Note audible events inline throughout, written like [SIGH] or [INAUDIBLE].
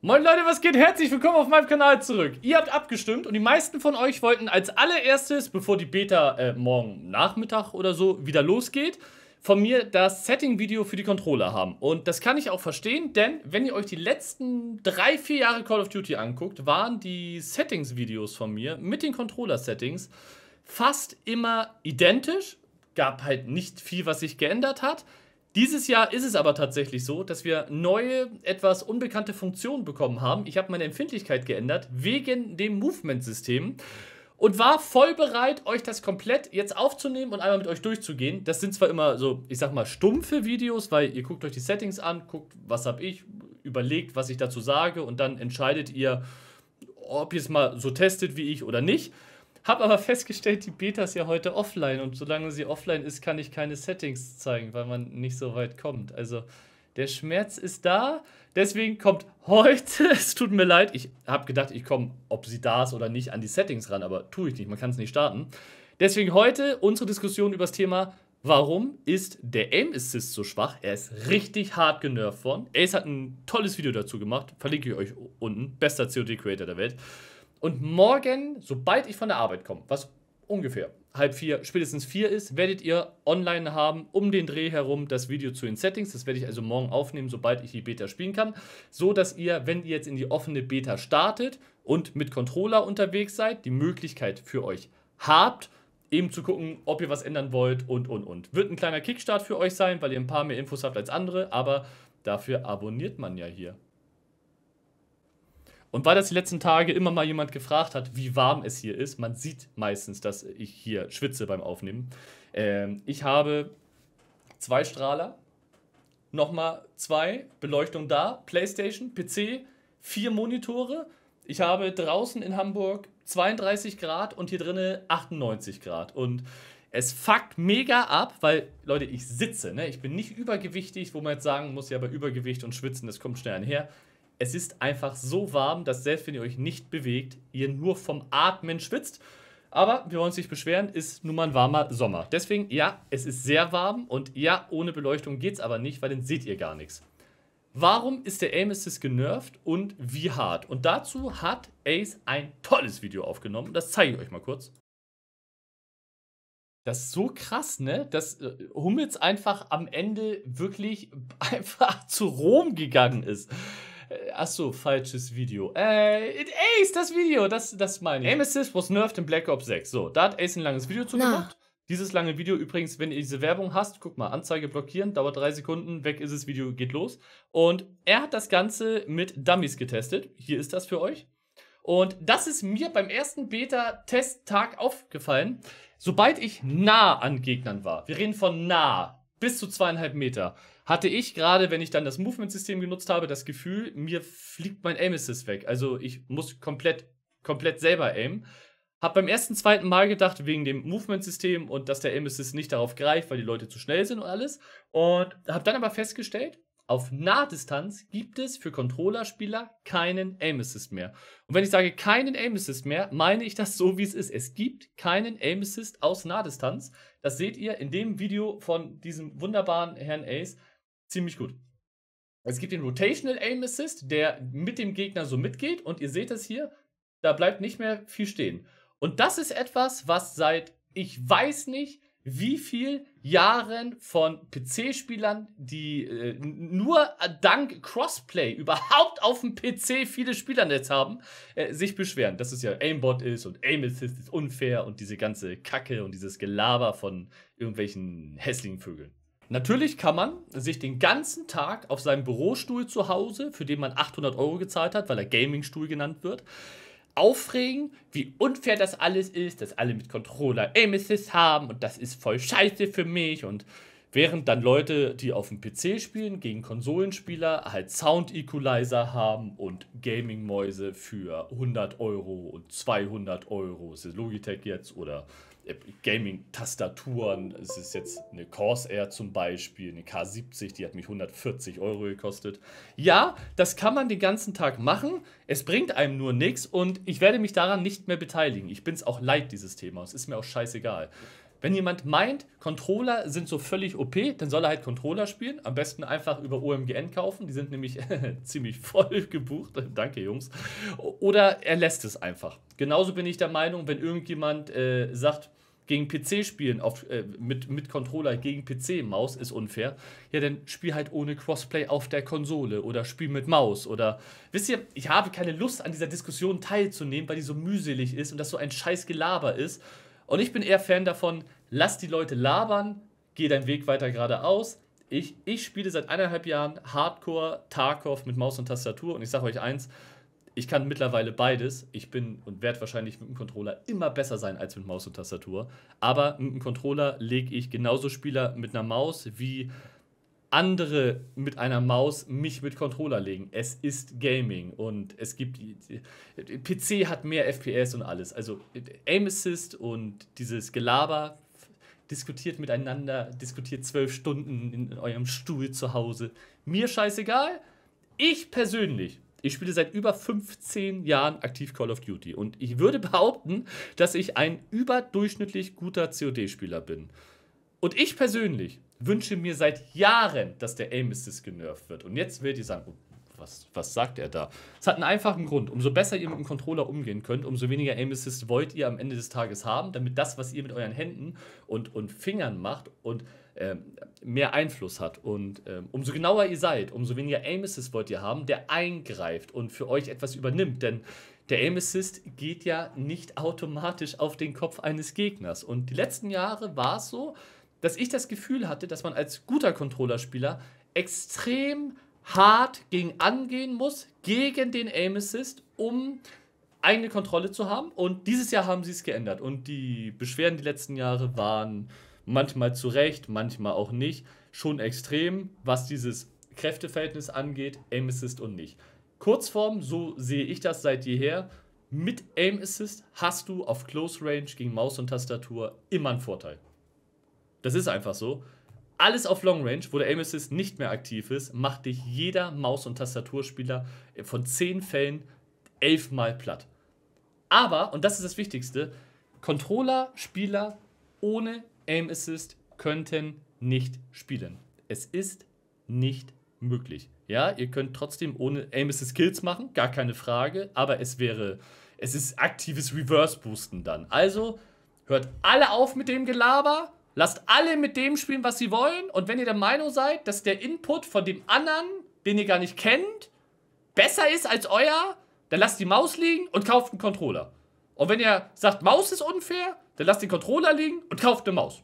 Moin Leute, was geht? Herzlich willkommen auf meinem Kanal zurück. Ihr habt abgestimmt und die meisten von euch wollten als allererstes, bevor die Beta äh, morgen Nachmittag oder so wieder losgeht, von mir das Setting-Video für die Controller haben. Und das kann ich auch verstehen, denn wenn ihr euch die letzten drei, vier Jahre Call of Duty anguckt, waren die Settings-Videos von mir mit den Controller-Settings fast immer identisch. Gab halt nicht viel, was sich geändert hat. Dieses Jahr ist es aber tatsächlich so, dass wir neue, etwas unbekannte Funktionen bekommen haben. Ich habe meine Empfindlichkeit geändert wegen dem Movement-System und war voll bereit, euch das komplett jetzt aufzunehmen und einmal mit euch durchzugehen. Das sind zwar immer so, ich sag mal, stumpfe Videos, weil ihr guckt euch die Settings an, guckt, was habe ich, überlegt, was ich dazu sage und dann entscheidet ihr, ob ihr es mal so testet wie ich oder nicht. Habe aber festgestellt, die Beta ist ja heute offline und solange sie offline ist, kann ich keine Settings zeigen, weil man nicht so weit kommt. Also der Schmerz ist da. Deswegen kommt heute, [LAUGHS] es tut mir leid, ich habe gedacht, ich komme, ob sie da ist oder nicht, an die Settings ran, aber tue ich nicht, man kann es nicht starten. Deswegen heute unsere Diskussion über das Thema, warum ist der Aim Assist so schwach? Er ist richtig hart genervt worden. Ace hat ein tolles Video dazu gemacht, verlinke ich euch unten, bester COD-Creator der Welt. Und morgen, sobald ich von der Arbeit komme, was ungefähr halb vier, spätestens vier ist, werdet ihr online haben, um den Dreh herum, das Video zu den Settings. Das werde ich also morgen aufnehmen, sobald ich die Beta spielen kann. So dass ihr, wenn ihr jetzt in die offene Beta startet und mit Controller unterwegs seid, die Möglichkeit für euch habt, eben zu gucken, ob ihr was ändern wollt und und und. Wird ein kleiner Kickstart für euch sein, weil ihr ein paar mehr Infos habt als andere, aber dafür abonniert man ja hier. Und weil das die letzten Tage immer mal jemand gefragt hat, wie warm es hier ist, man sieht meistens, dass ich hier schwitze beim Aufnehmen. Ähm, ich habe zwei Strahler, nochmal zwei, Beleuchtung da, Playstation, PC, vier Monitore. Ich habe draußen in Hamburg 32 Grad und hier drinnen 98 Grad. Und es fuckt mega ab, weil, Leute, ich sitze, ne? Ich bin nicht übergewichtig, wo man jetzt sagen muss, ja, bei Übergewicht und Schwitzen, das kommt schnell einher. Es ist einfach so warm, dass selbst wenn ihr euch nicht bewegt, ihr nur vom Atmen schwitzt. Aber wir wollen uns nicht beschweren, ist nun mal ein warmer Sommer. Deswegen, ja, es ist sehr warm und ja, ohne Beleuchtung geht es aber nicht, weil dann seht ihr gar nichts. Warum ist der Aim Assist genervt und wie hart? Und dazu hat Ace ein tolles Video aufgenommen. Das zeige ich euch mal kurz. Das ist so krass, ne? Dass äh, Hummels einfach am Ende wirklich [LAUGHS] einfach zu Rom gegangen ist. Äh, Achso, falsches Video. Äh, Ace, das Video, das, das meine ich. Aim was nerfed in Black Ops 6. So, da hat Ace ein langes Video zu gemacht. Dieses lange Video übrigens, wenn ihr diese Werbung hast, guck mal, Anzeige blockieren, dauert drei Sekunden, weg ist das Video, geht los. Und er hat das Ganze mit Dummies getestet. Hier ist das für euch. Und das ist mir beim ersten beta test tag aufgefallen, sobald ich nah an Gegnern war. Wir reden von nah, bis zu zweieinhalb Meter hatte ich gerade, wenn ich dann das Movement-System genutzt habe, das Gefühl, mir fliegt mein Aim-Assist weg. Also ich muss komplett, komplett selber aimen. Hab beim ersten, zweiten Mal gedacht, wegen dem Movement-System und dass der Aim-Assist nicht darauf greift, weil die Leute zu schnell sind und alles. Und hab dann aber festgestellt, auf Nahdistanz gibt es für Controllerspieler keinen Aim Assist mehr. Und wenn ich sage keinen Aim Assist mehr, meine ich das so, wie es ist. Es gibt keinen Aim Assist aus Nahdistanz. Das seht ihr in dem Video von diesem wunderbaren Herrn Ace ziemlich gut. Es gibt den Rotational Aim Assist, der mit dem Gegner so mitgeht. Und ihr seht es hier, da bleibt nicht mehr viel stehen. Und das ist etwas, was seit, ich weiß nicht, wie viel Jahren von PC-Spielern, die äh, nur dank Crossplay überhaupt auf dem PC viele Spielernetz haben, äh, sich beschweren, dass es ja Aimbot ist und Aim Assist ist unfair und diese ganze Kacke und dieses Gelaber von irgendwelchen hässlichen Vögeln. Natürlich kann man sich den ganzen Tag auf seinem Bürostuhl zu Hause, für den man 800 Euro gezahlt hat, weil er Gamingstuhl genannt wird, aufregen, wie unfair das alles ist, dass alle mit Controller Aim Assist haben und das ist voll scheiße für mich und Während dann Leute, die auf dem PC spielen, gegen Konsolenspieler halt Sound-Equalizer haben und Gaming-Mäuse für 100 Euro und 200 Euro, ist Logitech jetzt, oder äh, Gaming-Tastaturen, es ist jetzt eine Corsair zum Beispiel, eine K70, die hat mich 140 Euro gekostet. Ja, das kann man den ganzen Tag machen, es bringt einem nur nichts und ich werde mich daran nicht mehr beteiligen. Ich bin es auch leid, dieses Thema, es ist mir auch scheißegal. Wenn jemand meint, Controller sind so völlig OP, dann soll er halt Controller spielen. Am besten einfach über OMGN kaufen. Die sind nämlich [LAUGHS] ziemlich voll gebucht. [LAUGHS] Danke, Jungs. Oder er lässt es einfach. Genauso bin ich der Meinung, wenn irgendjemand äh, sagt, gegen PC spielen auf, äh, mit, mit Controller gegen PC-Maus ist unfair. Ja, dann spiel halt ohne Crossplay auf der Konsole oder spiel mit Maus oder. Wisst ihr, ich habe keine Lust an dieser Diskussion teilzunehmen, weil die so mühselig ist und das so ein scheiß Gelaber ist und ich bin eher Fan davon, lass die Leute labern, geh deinen Weg weiter geradeaus. Ich, ich spiele seit eineinhalb Jahren Hardcore Tarkov mit Maus und Tastatur und ich sage euch eins, ich kann mittlerweile beides. Ich bin und werde wahrscheinlich mit dem Controller immer besser sein als mit Maus und Tastatur. Aber mit dem Controller lege ich genauso Spieler mit einer Maus wie andere mit einer Maus mich mit Controller legen. Es ist Gaming und es gibt. PC hat mehr FPS und alles. Also Aim Assist und dieses Gelaber diskutiert miteinander, diskutiert zwölf Stunden in eurem Stuhl zu Hause. Mir scheißegal. Ich persönlich, ich spiele seit über 15 Jahren aktiv Call of Duty und ich würde [LAUGHS] behaupten, dass ich ein überdurchschnittlich guter COD-Spieler bin. Und ich persönlich wünsche mir seit Jahren, dass der Aim Assist genervt wird. Und jetzt werdet ihr sagen, oh, was, was sagt er da? Es hat einen einfachen Grund. Umso besser ihr mit dem Controller umgehen könnt, umso weniger Aim Assist wollt ihr am Ende des Tages haben, damit das, was ihr mit euren Händen und, und Fingern macht und ähm, mehr Einfluss hat. Und ähm, umso genauer ihr seid, umso weniger Aim Assist wollt ihr haben, der eingreift und für euch etwas übernimmt. Denn der Aim Assist geht ja nicht automatisch auf den Kopf eines Gegners. Und die letzten Jahre war es so, dass ich das Gefühl hatte, dass man als guter Controller-Spieler extrem hart gegen angehen muss, gegen den Aim Assist, um eigene Kontrolle zu haben. Und dieses Jahr haben sie es geändert. Und die Beschwerden die letzten Jahre waren manchmal zu Recht, manchmal auch nicht, schon extrem, was dieses Kräfteverhältnis angeht, Aim Assist und nicht. Kurzform, so sehe ich das seit jeher, mit Aim Assist hast du auf Close Range gegen Maus und Tastatur immer einen Vorteil. Das ist einfach so. Alles auf Long Range, wo der Aim Assist nicht mehr aktiv ist, macht dich jeder Maus- und Tastaturspieler von 10 Fällen 11 Mal platt. Aber, und das ist das Wichtigste, Controller-Spieler ohne Aim Assist könnten nicht spielen. Es ist nicht möglich. Ja, ihr könnt trotzdem ohne Aim Assist Kills machen, gar keine Frage, aber es wäre, es ist aktives Reverse Boosten dann. Also, hört alle auf mit dem Gelaber Lasst alle mit dem spielen, was sie wollen. Und wenn ihr der Meinung seid, dass der Input von dem anderen, den ihr gar nicht kennt, besser ist als euer, dann lasst die Maus liegen und kauft einen Controller. Und wenn ihr sagt, Maus ist unfair, dann lasst den Controller liegen und kauft eine Maus.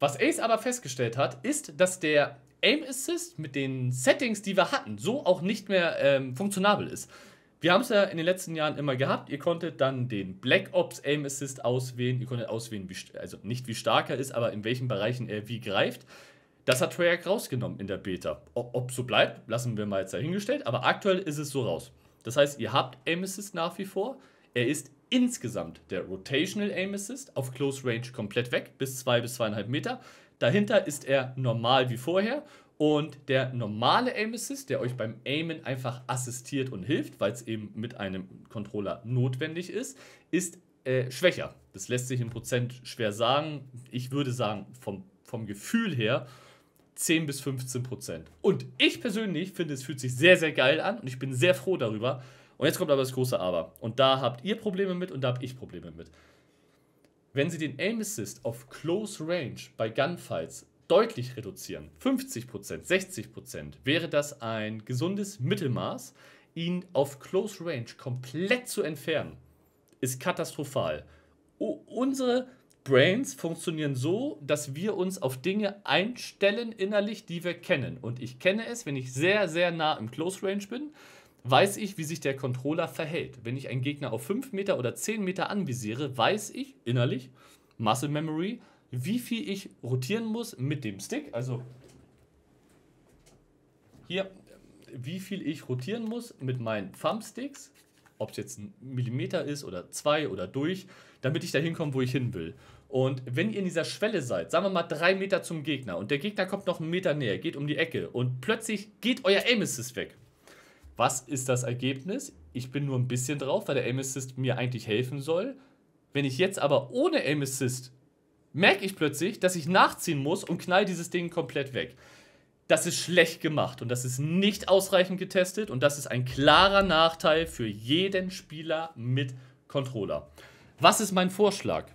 Was Ace aber festgestellt hat, ist, dass der Aim Assist mit den Settings, die wir hatten, so auch nicht mehr ähm, funktionabel ist. Wir haben es ja in den letzten Jahren immer gehabt. Ihr konntet dann den Black Ops Aim Assist auswählen. Ihr konntet auswählen, wie, also nicht wie stark er ist, aber in welchen Bereichen er wie greift. Das hat Treyarch rausgenommen in der Beta. Ob so bleibt, lassen wir mal jetzt dahingestellt. Aber aktuell ist es so raus. Das heißt, ihr habt Aim Assist nach wie vor. Er ist insgesamt der Rotational Aim Assist auf Close Range komplett weg, bis 2 bis 2,5 Meter. Dahinter ist er normal wie vorher und der normale Aim Assist, der euch beim Aimen einfach assistiert und hilft, weil es eben mit einem Controller notwendig ist, ist äh, schwächer. Das lässt sich in Prozent schwer sagen. Ich würde sagen, vom, vom Gefühl her 10 bis 15 Prozent. Und ich persönlich finde, es fühlt sich sehr, sehr geil an und ich bin sehr froh darüber. Und jetzt kommt aber das große Aber. Und da habt ihr Probleme mit und da habe ich Probleme mit. Wenn sie den Aim Assist auf Close Range bei Gunfights deutlich reduzieren, 50 Prozent, 60 Prozent, wäre das ein gesundes Mittelmaß. Ihn auf Close Range komplett zu entfernen, ist katastrophal. O unsere Brains funktionieren so, dass wir uns auf Dinge einstellen innerlich, die wir kennen. Und ich kenne es, wenn ich sehr, sehr nah im Close Range bin, weiß ich, wie sich der Controller verhält. Wenn ich einen Gegner auf 5 Meter oder 10 Meter anvisiere, weiß ich innerlich, Muscle Memory, wie viel ich rotieren muss mit dem Stick. Also hier, wie viel ich rotieren muss mit meinen Thumbsticks, ob es jetzt ein Millimeter ist oder zwei oder durch, damit ich da hinkomme, wo ich hin will. Und wenn ihr in dieser Schwelle seid, sagen wir mal drei Meter zum Gegner und der Gegner kommt noch einen Meter näher, geht um die Ecke und plötzlich geht euer Aim Assist weg. Was ist das Ergebnis? Ich bin nur ein bisschen drauf, weil der Aim Assist mir eigentlich helfen soll. Wenn ich jetzt aber ohne Aim Assist merke ich plötzlich, dass ich nachziehen muss und knall dieses Ding komplett weg. Das ist schlecht gemacht und das ist nicht ausreichend getestet und das ist ein klarer Nachteil für jeden Spieler mit Controller. Was ist mein Vorschlag?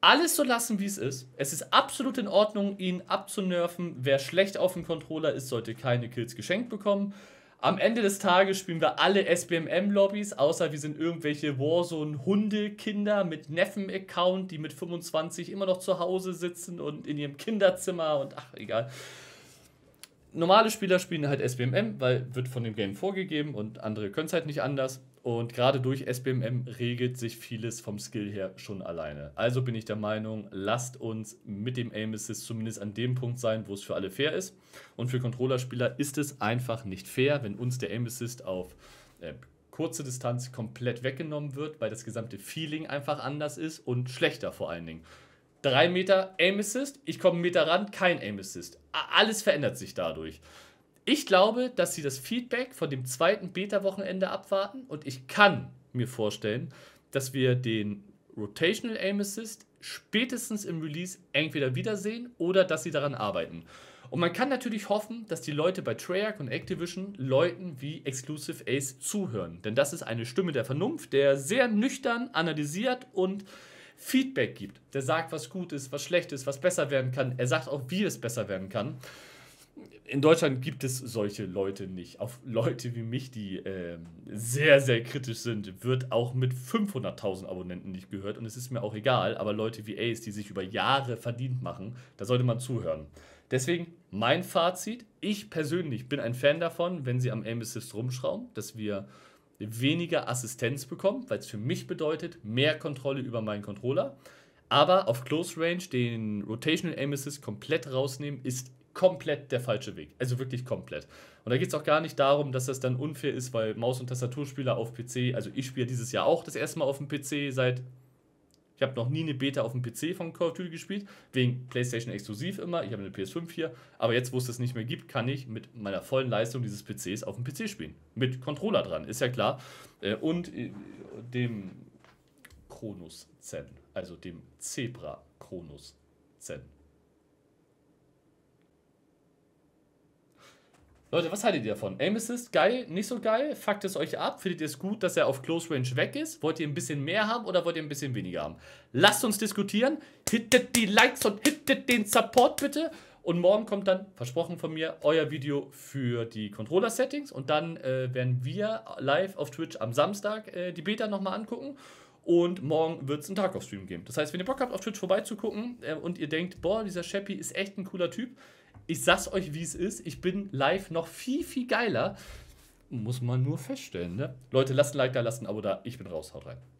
Alles so lassen, wie es ist. Es ist absolut in Ordnung, ihn abzunerven. Wer schlecht auf dem Controller ist, sollte keine Kills geschenkt bekommen. Am Ende des Tages spielen wir alle SBMM-Lobbys, außer wir sind irgendwelche Warzone-Hundekinder mit Neffen-Account, die mit 25 immer noch zu Hause sitzen und in ihrem Kinderzimmer und ach, egal. Normale Spieler spielen halt SBMM, weil wird von dem Game vorgegeben und andere können es halt nicht anders. Und gerade durch SBMM regelt sich vieles vom Skill her schon alleine. Also bin ich der Meinung, lasst uns mit dem Aim Assist zumindest an dem Punkt sein, wo es für alle fair ist. Und für Controllerspieler ist es einfach nicht fair, wenn uns der Aim Assist auf äh, kurze Distanz komplett weggenommen wird, weil das gesamte Feeling einfach anders ist und schlechter vor allen Dingen. Drei Meter Aim Assist, ich komme einen Meter ran, kein Aim Assist. alles verändert sich dadurch. Ich glaube, dass sie das Feedback von dem zweiten Beta-Wochenende abwarten und ich kann mir vorstellen, dass wir den Rotational Aim Assist spätestens im Release entweder wiedersehen oder dass sie daran arbeiten. Und man kann natürlich hoffen, dass die Leute bei Treyarch und Activision Leuten wie Exclusive Ace zuhören. Denn das ist eine Stimme der Vernunft, der sehr nüchtern analysiert und Feedback gibt. Der sagt, was gut ist, was schlecht ist, was besser werden kann. Er sagt auch, wie es besser werden kann in Deutschland gibt es solche Leute nicht. Auf Leute wie mich, die äh, sehr, sehr kritisch sind, wird auch mit 500.000 Abonnenten nicht gehört. Und es ist mir auch egal. Aber Leute wie Ace, die sich über Jahre verdient machen, da sollte man zuhören. Deswegen mein Fazit. Ich persönlich bin ein Fan davon, wenn sie am Aim Assist rumschrauben, dass wir weniger Assistenz bekommen, weil es für mich bedeutet, mehr Kontrolle über meinen Controller. Aber auf Close Range den Rotational Aim Assist komplett rausnehmen, ist komplett der falsche Weg. Also wirklich komplett. Und da geht es auch gar nicht darum, dass das dann unfair ist, weil Maus- und Tastaturspieler auf PC, also ich spiele dieses Jahr auch das erste Mal auf dem PC seit. Ich habe noch nie eine Beta auf dem PC von Call of Duty gespielt, wegen PlayStation exklusiv immer. Ich habe eine PS5 hier, aber jetzt, wo es das nicht mehr gibt, kann ich mit meiner vollen Leistung dieses PCs auf dem PC spielen. Mit Controller dran, ist ja klar. Äh, und äh, dem Chronos Zen, also dem Zebra Chronos Zen. Leute, was haltet ihr davon? Aim Assist, geil, nicht so geil? Fuckt es euch ab? Findet ihr es gut, dass er auf Close Range weg ist? Wollt ihr ein bisschen mehr haben oder wollt ihr ein bisschen weniger haben? Lasst uns diskutieren. Hittet die Likes und hittet den Support bitte. Und morgen kommt dann, versprochen von mir, euer Video für die Controller-Settings. Und dann äh, werden wir live auf Twitch am Samstag äh, die Beta nochmal angucken. Und morgen wird es einen Tag auf stream geben. Das heißt, wenn ihr Bock habt, auf Twitch vorbeizugucken äh, und ihr denkt, boah, dieser Sheppy ist echt ein cooler Typ, ich sag's euch, wie es ist. Ich bin live noch viel, viel geiler. Muss man nur feststellen, ne? Leute, lasst ein Like da, lasst ein Abo da. Ich bin raus, haut rein.